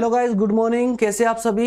hello guys good morning कैसे आप सभी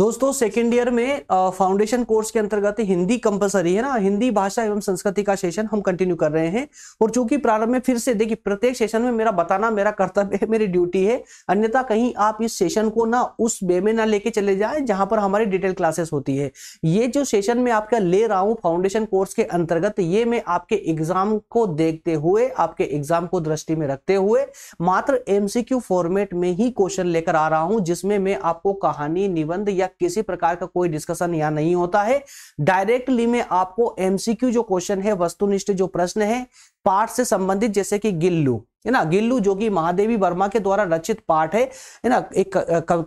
दोस्तों सेकेंड ईयर में फाउंडेशन कोर्स के अंतर्गत हिंदी कंपलसरी है ना हिंदी भाषा एवं संस्कृति का सेशन हम कंटिन्यू कर रहे हैं और चूंकि प्रारंभ में फिर से देखिए प्रत्येक सेशन में मेरा बताना मेरा कर्तव्य है मेरी ड्यूटी है अन्यथा कहीं आप इस सेशन को ना उस बे में ना लेके चले जाए जहां पर हमारी डिटेल क्लासेस होती है ये जो सेशन में आपका ले रहा हूँ फाउंडेशन कोर्स के अंतर्गत ये मैं आपके एग्जाम को देखते हुए आपके एग्जाम को दृष्टि में रखते हुए मात्र एमसीक्यू फॉर्मेट में ही क्वेश्चन लेकर आ रहा हूं जिसमें मैं आपको कहानी निबंध या किसी प्रकार का कोई डिस्कशन यहाँ नहीं होता है डायरेक्टली में आपको एमसीक्यू जो क्वेश्चन है वस्तुनिष्ठ जो प्रश्न है पार्ट से संबंधित जैसे कि गिल्लू है ना गिल्लू जो कि महादेवी वर्मा के द्वारा रचित पाठ है है ना एक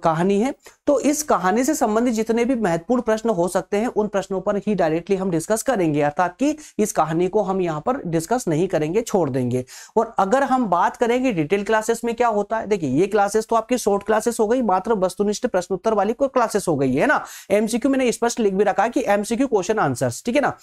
कहानी है तो इस कहानी से संबंधित जितने भी महत्वपूर्ण प्रश्न हो सकते हैं उन प्रश्नों पर ही डायरेक्टली हम डिस्कस करेंगे अर्थात कि इस कहानी को हम यहाँ पर डिस्कस नहीं करेंगे छोड़ देंगे और अगर हम बात करेंगे डिटेल क्लासेस में क्या होता है देखिए ये क्लासेस तो आपकी शॉर्ट क्लासेस हो गई मात्र वस्तुनिष्ठ प्रश्नोत्तर वाली कोई क्लासेस हो गई है ना एमसीक्यू मैंने स्पष्ट लिख भी रखा है कि एमसीक्यू क्वेश्चन आंसर ठीक है ना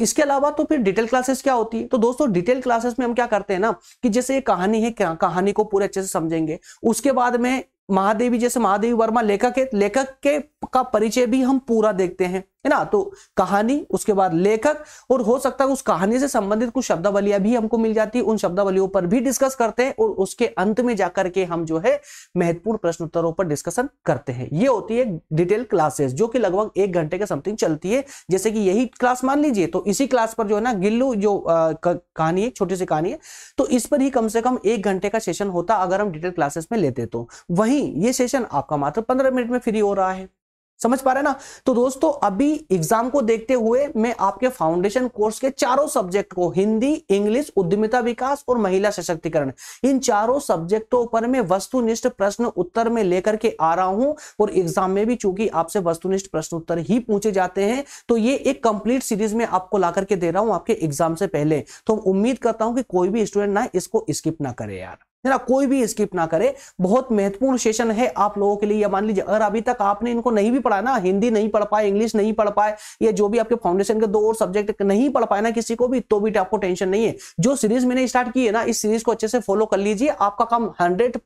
इसके अलावा तो फिर डिटेल क्लासेस क्या होती है तो दोस्तों डिटेल क्लासेस में हम क्या करते हैं ना कि जैसे ये कहानी है क्या कहानी को पूरे अच्छे से समझेंगे उसके बाद में महादेवी जैसे महादेवी वर्मा लेखक है लेखक के का परिचय भी हम पूरा देखते हैं है ना तो कहानी उसके बाद लेखक और हो सकता है उस कहानी से संबंधित कुछ शब्दावलियां भी हमको मिल जाती है उन शब्दावलियों पर भी डिस्कस करते हैं और उसके अंत में जाकर के हम जो है महत्वपूर्ण प्रश्न उत्तरों पर डिस्कशन करते हैं ये होती है डिटेल क्लासेस जो कि लगभग एक घंटे के समथिंग चलती है जैसे कि यही क्लास मान लीजिए तो इसी क्लास पर जो है ना गिल्लू जो कहानी है छोटी सी कहानी है तो इस पर ही कम से कम एक घंटे का सेशन होता अगर हम डिटेल क्लासेस में लेते तो वहीं ये सेशन आपका मात्र पंद्रह मिनट में फ्री हो रहा है समझ पा रहे ना तो दोस्तों अभी एग्जाम को देखते हुए मैं आपके फाउंडेशन कोर्स के चारों सब्जेक्ट को हिंदी इंग्लिश उद्यमिता विकास और महिला सशक्तिकरण इन चारों सब्जेक्टों पर मैं वस्तुनिष्ठ प्रश्न उत्तर में लेकर के आ रहा हूं और एग्जाम में भी चूंकि आपसे वस्तुनिष्ठ प्रश्न उत्तर ही पूछे जाते हैं तो ये एक कंप्लीट सीरीज में आपको ला करके दे रहा हूं आपके एग्जाम से पहले तो उम्मीद करता हूं कि कोई भी स्टूडेंट ना इसको स्किप ना करे यार जरा कोई भी स्किप ना करे बहुत महत्वपूर्ण सेशन है आप लोगों के लिए या मान लीजिए अगर अभी तक आपने इनको नहीं भी पढ़ा ना हिंदी नहीं पढ़ पाए इंग्लिश नहीं पढ़ पाए या जो भी आपके फाउंडेशन के दो और सब्जेक्ट नहीं पढ़ पाए ना किसी को भी तो भी आपको टेंशन नहीं है जो सीरीज मैंने स्टार्ट की है ना इस सीरीज को अच्छे से फॉलो कर लीजिए आपका काम हंड्रेड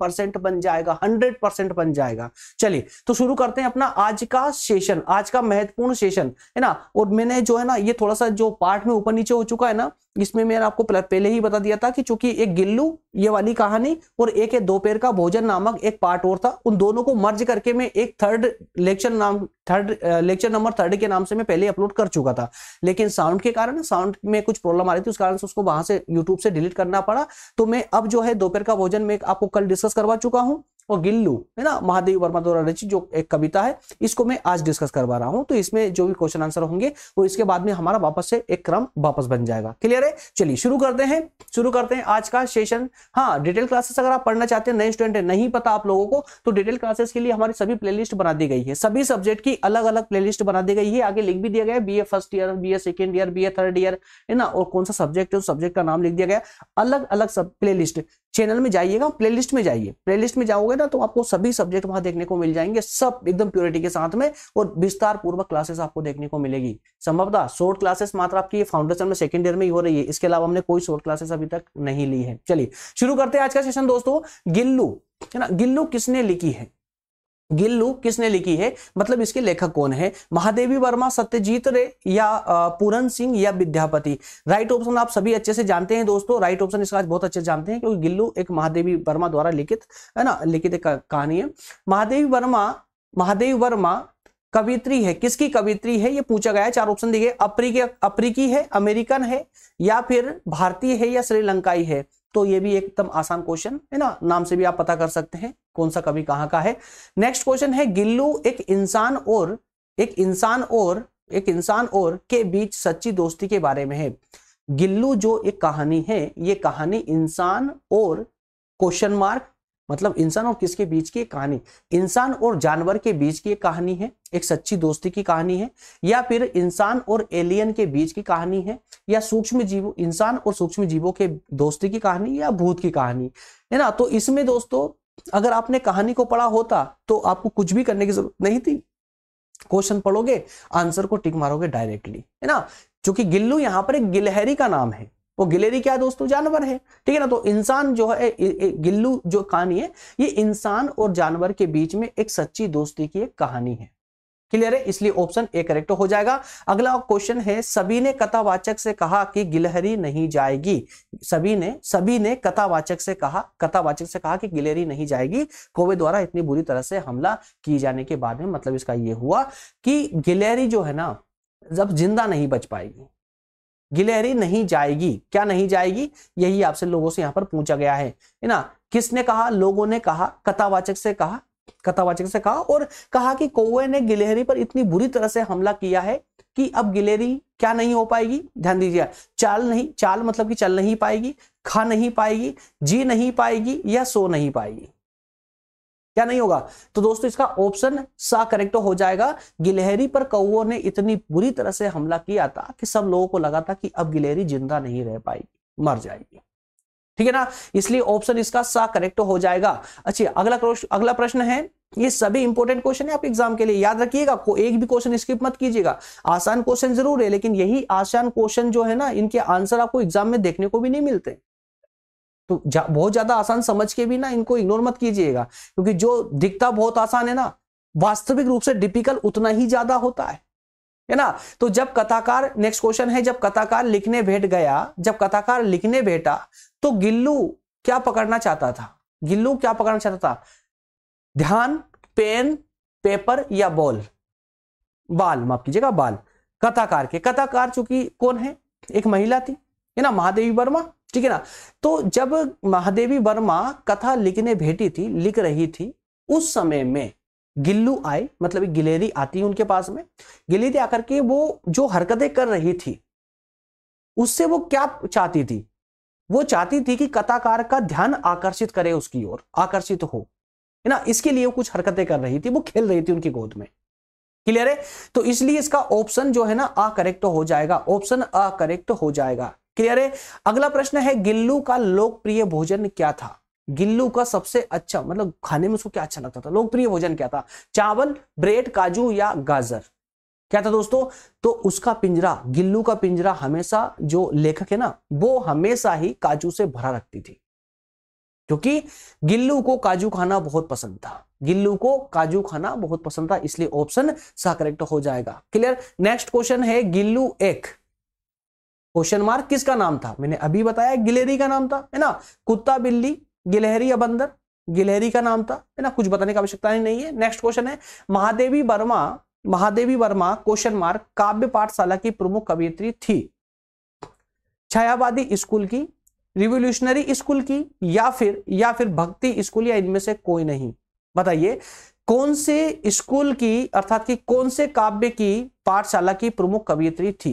बन जाएगा हंड्रेड बन जाएगा चलिए तो शुरू करते हैं अपना आज का सेशन आज का महत्वपूर्ण सेशन है ना और मैंने जो है ना ये थोड़ा सा जो पार्ट में ऊपर नीचे हो चुका है ना इसमें मैंने आपको पहले ही बता दिया था कि चूंकि एक गिल्लू ये वाली कहानी और एक है दोपहर का भोजन नामक एक पार्ट और था उन दोनों को मर्ज करके मैं एक थर्ड लेक्चर नाम थर्ड लेक्चर नंबर थर्ड के नाम से मैं पहले अपलोड कर चुका था लेकिन साउंड के कारण साउंड में कुछ प्रॉब्लम आ रही थी उस कारण से उसको वहां से यूट्यूब से डिलीट करना पड़ा तो मैं अब जो है दोपहर का भोजन में आपको कल डिस्कस करवा चुका हूँ और गिल्लू है ना महादेव वर्मा द्वारा रचित जो एक कविता है इसको मैं आज डिस्कस करवा रहा हूं तो इसमें जो भी क्वेश्चन आंसर होंगे वो इसके बाद में हमारा वापस से एक क्रम वापस बन जाएगा क्लियर है चलिए शुरू करते हैं शुरू करते हैं आज का सेशन हाँ डिटेल क्लासेस अगर आप पढ़ना चाहते हैं नए स्टूडेंट है नहीं पता आप लोगों को तो डिटेल क्लासेस के लिए हमारी सभी प्ले बना दी गई है सभी सब्जेक्ट की अलग अलग प्लेलिस्ट बना दी गई है आगे लिख भी दिया गया B A first year B A second year B A third year है ना और कौन सा सब्जेक्ट है उस सब्जेक्ट का नाम लिख दिया गया अलग अलग सब प्लेलिस्ट चैनल में जाइएगा प्लेलिस्ट में जाइए प्लेलिस्ट में जाओगे ना तो आपको सभी सब्जेक्ट वहां देखने को मिल जाएंगे सब एकदम प्योरिटी के साथ में और विस्तार पूर्वक क्लासेस आपको देखने को मिलेगी संभवतः शॉर्ट क्लासेस मात्र आपकी फाउंडेशन में सेकंड ईयर में ही हो रही है इसके अलावा हमने कोई शॉर्ट क्लासेस अभी तक नहीं ली है चलिए शुरू करते हैं आज का सेशन दोस्तों गिल्लू है ना गिल्लू किसने लिखी है गिल्लू किसने लिखी है मतलब इसके लेखक कौन है महादेवी वर्मा सत्यजीत रे या पूरन सिंह या विद्यापति राइट ऑप्शन आप सभी अच्छे से जानते हैं दोस्तों राइट ऑप्शन इसका बहुत अच्छे जानते हैं क्योंकि गिल्लू एक महादेवी वर्मा द्वारा लिखित है ना लिखित एक कहानी है महादेवी वर्मा महादेव वर्मा कवित्री है किसकी कवित्री है ये पूछा गया है चार ऑप्शन दिए अफ्रीकी अफ्रीकी है अमेरिकन है या फिर भारतीय है या श्रीलंकाई है तो ये भी एकदम आसान क्वेश्चन है ना नाम से भी आप पता कर सकते हैं कौन सा कवि कहाँ का है नेक्स्ट क्वेश्चन है गिल्लू एक इंसान और एक इंसान और एक इंसान और के बीच सच्ची दोस्ती के बारे में है गिल्लू जो एक कहानी है ये कहानी इंसान और क्वेश्चन मार्क मतलब इंसान और किसके बीच की कहानी इंसान और जानवर के बीच की एक कहानी है एक सच्ची दोस्ती की कहानी है या फिर इंसान और एलियन के बीच की कहानी है या सूक्ष्म जीव इंसान और सूक्ष्म जीवों के दोस्ती की कहानी या भूत की कहानी है ना तो इसमें दोस्तों अगर आपने कहानी को पढ़ा होता तो आपको कुछ भी करने की जरूरत नहीं थी क्वेश्चन पढ़ोगे आंसर को टिक मारोगे डायरेक्टली है ना क्योंकि गिल्लू यहाँ पर एक गिलहरी का नाम है वो गिलहरी क्या है दोस्तों जानवर है ठीक है ना तो इंसान जो है गिल्लू जो कहानी है ये इंसान और जानवर के बीच में एक सच्ची दोस्ती की एक कहानी है क्लियर है इसलिए ऑप्शन ए करेक्ट हो जाएगा अगला क्वेश्चन है सभी ने कथावाचक से कहा कि गिलहरी नहीं जाएगी सभी ने सभी ने कथावाचक से कहा कथावाचक से कहा कि गिलहरी नहीं जाएगी कोवे द्वारा इतनी बुरी तरह से हमला किए जाने के बाद में मतलब इसका यह हुआ कि गिलहरी जो है ना जब जिंदा नहीं बच पाएगी गिलहरी नहीं जाएगी क्या नहीं जाएगी यही आपसे लोगों से यहां पर पूछा गया है ना किसने कहा लोगों ने कहा कथावाचक से कहा कथावाचक से कहा और कहा कि कौए ने गिलहरी पर इतनी बुरी तरह से हमला किया है कि अब गिलहरी क्या नहीं हो पाएगी ध्यान दीजिए चाल नहीं चाल मतलब कि चल नहीं पाएगी खा नहीं पाएगी जी नहीं पाएगी या सो नहीं पाएगी क्या नहीं होगा तो दोस्तों इसका ऑप्शन सा करेक्ट हो जाएगा गिलहरी पर कौ ने इतनी बुरी तरह से हमला किया था कि सब लोगों को लगा था कि अब गिलहरी जिंदा नहीं रह पाएगी मर जाएगी ठीक है ना इसलिए ऑप्शन इसका सा करेक्ट हो जाएगा अच्छा अगला अगला प्रश्न है ये सभी इंपॉर्टेंट क्वेश्चन है आपके एग्जाम के लिए याद रखिएगा को एक भी क्वेश्चन स्किप मत कीजिएगा आसान क्वेश्चन जरूर है लेकिन यही आसान क्वेश्चन जो है ना इनके आंसर आपको एग्जाम में देखने को भी नहीं मिलते तो जा, बहुत ज्यादा आसान समझ के भी ना इनको इग्नोर मत कीजिएगा क्योंकि जो दिखता बहुत आसान है ना वास्तविक रूप से डिफिकल्ट उतना ही ज्यादा होता है है ना तो जब कथाकार नेक्स्ट क्वेश्चन है जब कथाकार लिखने भेट गया जब कथाकार लिखने बैठा तो गिल्लू क्या पकड़ना चाहता था गिल्लू क्या पकड़ना चाहता था ध्यान पेन पेपर या बॉल बाल माफ कीजिएगा बाल कथाकार के कथाकार चूंकि कौन है एक महिला थी है ना महादेवी वर्मा ठीक है ना तो जब महादेवी वर्मा कथा लिखने भेटी थी लिख रही थी उस समय में गिल्लू आए मतलब गिलेरी आती है उनके पास में गिलेरी आकर के वो जो हरकतें कर रही थी उससे वो क्या चाहती थी वो चाहती थी कि कथाकार का ध्यान आकर्षित करे उसकी ओर आकर्षित हो है ना इसके लिए वो कुछ हरकतें कर रही थी वो खेल रही थी उनकी गोद में क्लियर है तो इसलिए इसका ऑप्शन जो है ना अकरेक्ट हो जाएगा ऑप्शन करेक्ट हो जाएगा क्लियर है अगला प्रश्न है गिल्लू का लोकप्रिय भोजन क्या था गिल्लू का सबसे अच्छा मतलब खाने में उसको क्या अच्छा लगता था लोकप्रिय भोजन क्या था चावल ब्रेड काजू या गाजर क्या था दोस्तों तो उसका पिंजरा गिल्लू का पिंजरा हमेशा जो लेखक है ना वो हमेशा ही काजू से भरा रखती थी क्योंकि गिल्लू को काजू खाना बहुत पसंद था गिल्लू को काजू खाना बहुत पसंद था इसलिए ऑप्शन सा करेक्ट हो जाएगा क्लियर नेक्स्ट क्वेश्चन है गिल्लू एक क्वेश्चन मार्क किसका नाम था मैंने अभी बताया गिलेरी का नाम था है ना कुत्ता बिल्ली गिलहरी या बंदर गिलहरी का नाम था है ना कुछ बताने की आवश्यकता नहीं है नेक्स्ट क्वेश्चन है महादेवी वर्मा महादेवी वर्मा क्वेश्चन मार्क काव्य पाठशाला की प्रमुख कवियत्री थी छायावादी स्कूल की रिवोल्यूशनरी स्कूल की या फिर या फिर भक्ति स्कूल या इनमें से कोई नहीं बताइए कौन से स्कूल की अर्थात की कौन से काव्य की पाठशाला की प्रमुख कवियत्री थी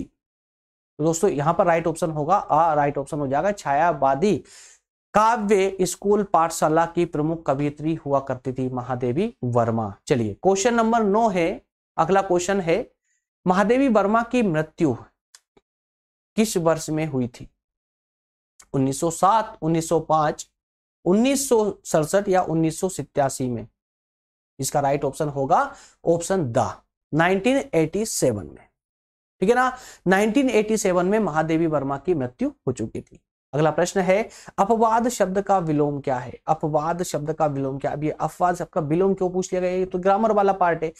दोस्तों यहां पर राइट ऑप्शन होगा आ राइट ऑप्शन हो जाएगा छायावादी काव्य स्कूल पाठशाला की प्रमुख कवियत्री हुआ करती थी महादेवी वर्मा चलिए क्वेश्चन नंबर नौ है अगला क्वेश्चन है महादेवी वर्मा की मृत्यु किस वर्ष में हुई थी 1907, 1905, उन्नीस या उन्नीस में इसका राइट ऑप्शन होगा ऑप्शन द 1987 में ठीक है ना 1987 में महादेवी वर्मा की मृत्यु हो चुकी थी अगला प्रश्न है अपवाद शब्द का विलोम क्या है अपवाद शब्द का विलोम क्या अब ये अपवाद शब्द का विलोम क्यों पूछ लिया गया ये तो ग्रामर वाला पार्ट है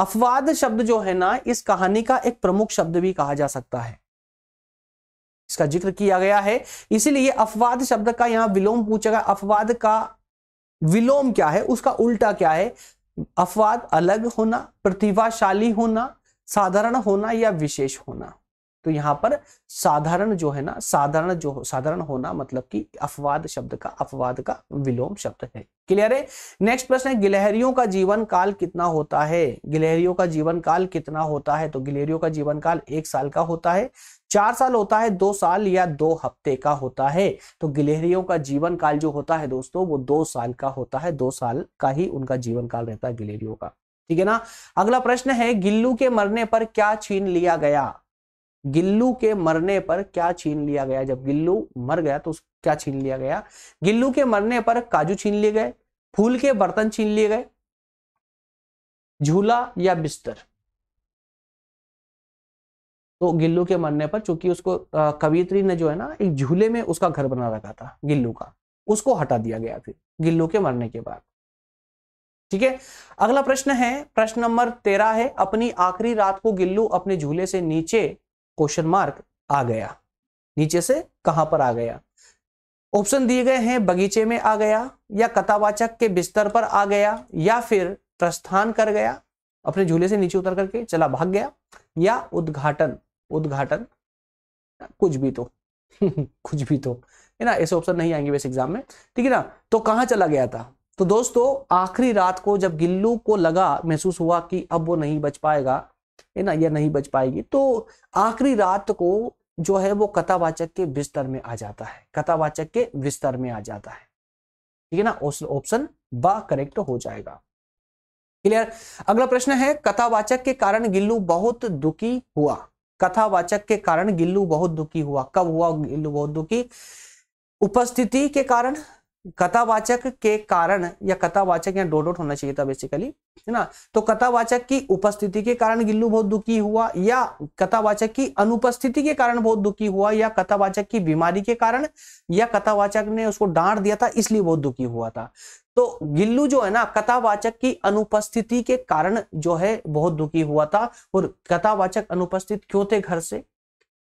अपवाद शब्द जो है ना इस कहानी का एक प्रमुख शब्द भी कहा जा सकता है इसका जिक्र किया गया है इसीलिए अपवाद शब्द का यहाँ विलोम पूछेगा अपवाद का विलोम क्या है उसका उल्टा क्या है अपवाद अलग होना प्रतिभाशाली होना साधारण होना या विशेष होना तो यहाँ पर साधारण जो है ना साधारण जो साधारण होना मतलब कि अफवाद शब्द का अफवाद का विलोम शब्द है क्लियर है नेक्स्ट प्रश्न है गिलहरियों का जीवन काल कितना होता है गिलहरियों का जीवन काल कितना होता है तो गिलहरियों का जीवन काल एक साल का होता है चार साल होता है दो साल या दो हफ्ते का होता है तो गिलहरियों का जीवन काल जो होता है दोस्तों वो दो साल का होता है दो साल का ही उनका जीवन काल रहता है गिलहरियों का ठीक है ना अगला प्रश्न है गिल्लू के मरने पर क्या छीन लिया गया गिल्लू के मरने पर क्या छीन लिया गया जब गिल्लू मर गया तो क्या छीन लिया गया गिल्लू के मरने पर काजू छीन लिए गए फूल के बर्तन छीन लिए गए झूला या बिस्तर तो गिल्लू के मरने पर चूंकि उसको कवियत्री ने जो है ना एक झूले में उसका घर बना रखा था गिल्लू का उसको हटा दिया गया फिर गिल्लू के मरने के बाद ठीक है अगला प्रश्न है प्रश्न नंबर तेरह है अपनी आखिरी रात को गिल्लू अपने झूले से नीचे क्वेश्चन मार्क आ गया नीचे से कहां पर आ गया ऑप्शन दिए गए हैं बगीचे में आ गया या कथावाचक के बिस्तर पर आ गया या फिर प्रस्थान कर गया अपने झूले से नीचे उतर करके चला भाग गया या उद्घाटन उद्घाटन कुछ भी तो कुछ भी तो है ना ऐसे ऑप्शन नहीं आएंगे वैसे एग्जाम में ठीक है ना तो कहां चला गया था तो दोस्तों आखिरी रात को जब गिल्लू को लगा महसूस हुआ कि अब वो नहीं बच पाएगा है ना या नहीं बच पाएगी तो आखिरी रात को जो है वो कथावाचक के बिस्तर में आ जाता है कथावाचक के बिस्तर में आ जाता है ठीक है ना ऑप्शन ब करेक्ट हो जाएगा क्लियर अगला प्रश्न है कथावाचक के कारण गिल्लू बहुत दुखी हुआ कथावाचक के कारण गिल्लू बहुत दुखी हुआ कब हुआ गिल्लू बहुत दुखी उपस्थिति के कारण कथावाचक के कारण या कथावाचक या डोडोट होना चाहिए था बेसिकली है ना तो कथावाचक की उपस्थिति के कारण गिल्लू बहुत दुखी हुआ या कथावाचक की अनुपस्थिति के कारण बहुत दुखी हुआ या कथावाचक की बीमारी के कारण या कथावाचक ने उसको डांट दिया था इसलिए बहुत दुखी हुआ था तो गिल्लू जो है ना कथावाचक की अनुपस्थिति के कारण जो है बहुत दुखी हुआ था और कथावाचक अनुपस्थित क्यों थे घर से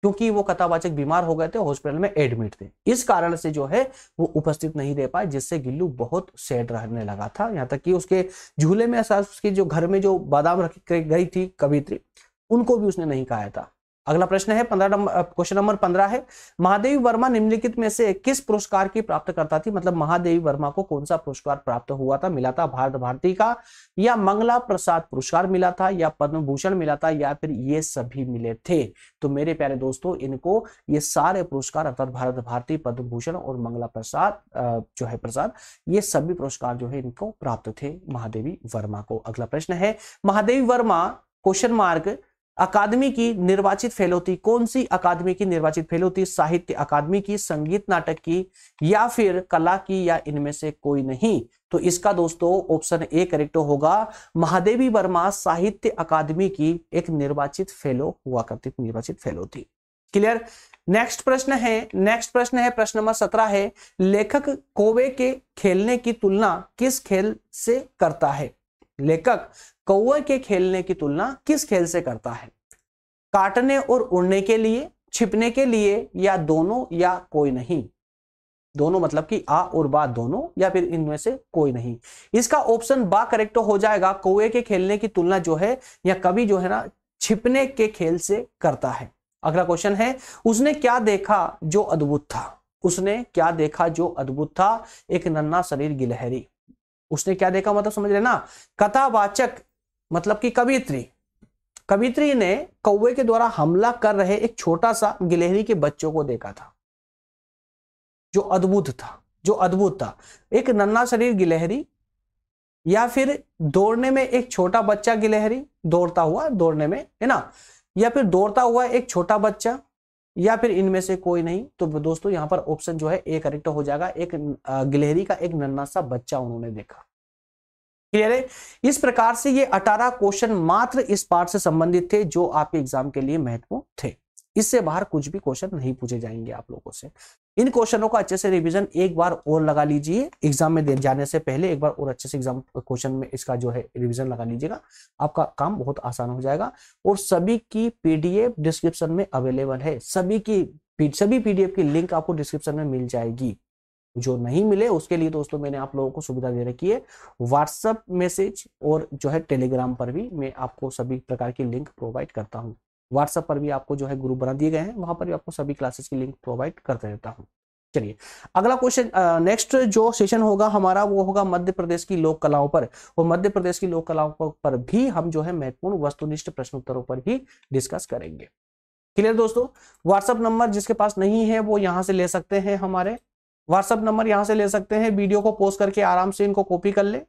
क्योंकि वो कथावाचक बीमार हो गए थे हॉस्पिटल में एडमिट थे इस कारण से जो है वो उपस्थित नहीं दे पाए जिससे गिल्लू बहुत सैड रहने लगा था यहाँ तक कि उसके झूले में उसके जो घर में जो बादाम रखी गई थी कवित्री उनको भी उसने नहीं कहा था अगला प्रश्न है पंद्रह नंबर क्वेश्चन नंबर पंद्रह है महादेवी वर्मा निम्नलिखित में से किस पुरस्कार की प्राप्त करता थी मतलब महादेवी वर्मा को कौन सा पुरस्कार प्राप्त हुआ था मिला था भारत भारती का या मंगला प्रसाद पुरस्कार मिला था या पद्म भूषण मिला था या फिर ये सभी मिले थे तो मेरे प्यारे दोस्तों इनको ये सारे पुरस्कार अर्थात भारत भारती पद्म भूषण और मंगला प्रसाद जो है प्रसाद ये सभी पुरस्कार जो है इनको प्राप्त थे महादेवी वर्मा को अगला प्रश्न है महादेवी वर्मा क्वेश्चन मार्क अकादमी की निर्वाचित फेल होती कौन सी अकादमी की निर्वाचित फेल होती साहित्य अकादमी की संगीत नाटक की या फिर कला की या इनमें से कोई नहीं तो इसका दोस्तों ऑप्शन ए करेक्ट होगा महादेवी वर्मा साहित्य अकादमी की एक निर्वाचित फेलो हुआ करती निर्वाचित फेलो थी क्लियर नेक्स्ट प्रश्न है नेक्स्ट प्रश्न है प्रश्न नंबर सत्रह है लेखक कोवे के खेलने की तुलना किस खेल से करता है लेखक कौए के खेलने की तुलना किस खेल से करता है काटने और उड़ने के लिए छिपने के लिए या दोनों या कोई नहीं दोनों मतलब कि आ और बा दोनों या फिर इनमें से कोई नहीं इसका ऑप्शन बा करेक्ट हो जाएगा कौए के खेलने की तुलना जो है या कभी जो है ना छिपने के खेल से करता है अगला क्वेश्चन है उसने क्या देखा जो अद्भुत था उसने क्या देखा जो अद्भुत था एक नन्ना शरीर गिलहरी उसने क्या देखा मतलब समझ रहे ना कथावाचक मतलब कि कवित्री कवित्री ने कौए के द्वारा हमला कर रहे एक छोटा सा गिलहरी के बच्चों को देखा था जो अद्भुत था जो अद्भुत था एक नन्ना शरीर गिलहरी या फिर दौड़ने में एक छोटा बच्चा गिलहरी दौड़ता हुआ दौड़ने में है ना या फिर दौड़ता हुआ एक छोटा बच्चा या फिर इनमें से कोई नहीं तो दोस्तों यहाँ पर ऑप्शन जो है ए करेक्ट हो जाएगा एक गिलहरी का एक नन्ना सा बच्चा उन्होंने देखा क्लियर है इस प्रकार से ये अठारह क्वेश्चन मात्र इस पार्ट से संबंधित थे जो आपके एग्जाम के लिए महत्वपूर्ण थे इससे बाहर कुछ भी क्वेश्चन नहीं पूछे जाएंगे आप लोगों से इन क्वेश्चनों का अच्छे से रिवीजन एक बार और लगा लीजिए एग्जाम में जाने से पहले एक बार और अच्छे से एग्जाम क्वेश्चन में इसका जो है रिवीजन लगा लीजिएगा आपका काम बहुत आसान हो जाएगा और सभी की पीडीएफ डिस्क्रिप्शन में अवेलेबल है सभी की सभी पीडीएफ की लिंक आपको डिस्क्रिप्शन में मिल जाएगी जो नहीं मिले उसके लिए दोस्तों मैंने आप लोगों को सुविधा दे रखी है व्हाट्सएप मैसेज और जो है टेलीग्राम पर भी मैं आपको सभी प्रकार की लिंक प्रोवाइड करता हूँ व्हाट्सएप पर भी आपको जो है ग्रुप बना दिए गए हैं वहां पर भी आपको सभी क्लासेस की लिंक प्रोवाइड करते रहता हूँ चलिए अगला क्वेश्चन नेक्स्ट जो सेशन होगा हमारा वो होगा मध्य प्रदेश की लोक कलाओं पर और मध्य प्रदेश की लोक कलाओं पर भी हम जो है महत्वपूर्ण वस्तुनिष्ठ प्रश्न उत्तरों पर ही डिस्कस करेंगे क्लियर दोस्तों व्हाट्सएप नंबर जिसके पास नहीं है वो यहाँ से ले सकते हैं हमारे व्हाट्सएप नंबर यहाँ से ले सकते हैं वीडियो को पोस्ट करके आराम से इनको कॉपी कर ले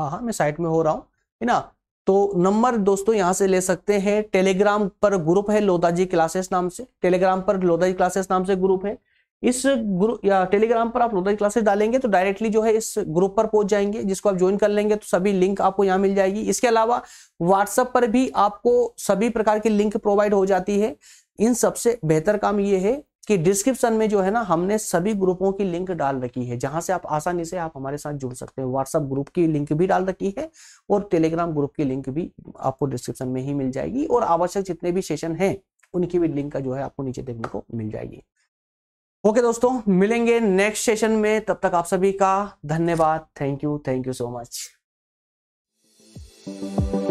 हाँ हाँ मैं साइट में हो रहा हूँ है ना तो नंबर दोस्तों यहां से ले सकते हैं टेलीग्राम पर ग्रुप है लोदाजी क्लासेस नाम से टेलीग्राम पर लोदाजी क्लासेस नाम से ग्रुप है इस ग्रुप या टेलीग्राम पर आप लोदाजी क्लासेस डालेंगे तो डायरेक्टली जो है इस ग्रुप पर पहुंच जाएंगे जिसको आप ज्वाइन कर लेंगे तो सभी लिंक आपको यहाँ मिल जाएगी इसके अलावा व्हाट्सएप पर भी आपको सभी प्रकार की लिंक प्रोवाइड हो जाती है इन सबसे बेहतर काम ये है कि डिस्क्रिप्शन में जो है ना हमने सभी ग्रुपों की लिंक डाल रखी है जहां से आप आसानी से आप हमारे साथ जुड़ सकते हैं व्हाट्सएप ग्रुप की लिंक भी डाल रखी है और टेलीग्राम ग्रुप की लिंक भी आपको डिस्क्रिप्शन में ही मिल जाएगी और आवश्यक जितने भी सेशन हैं उनकी भी लिंक का जो है आपको नीचे देखने को मिल जाएगी ओके okay दोस्तों मिलेंगे नेक्स्ट सेशन में तब तक आप सभी का धन्यवाद thank you thank you so much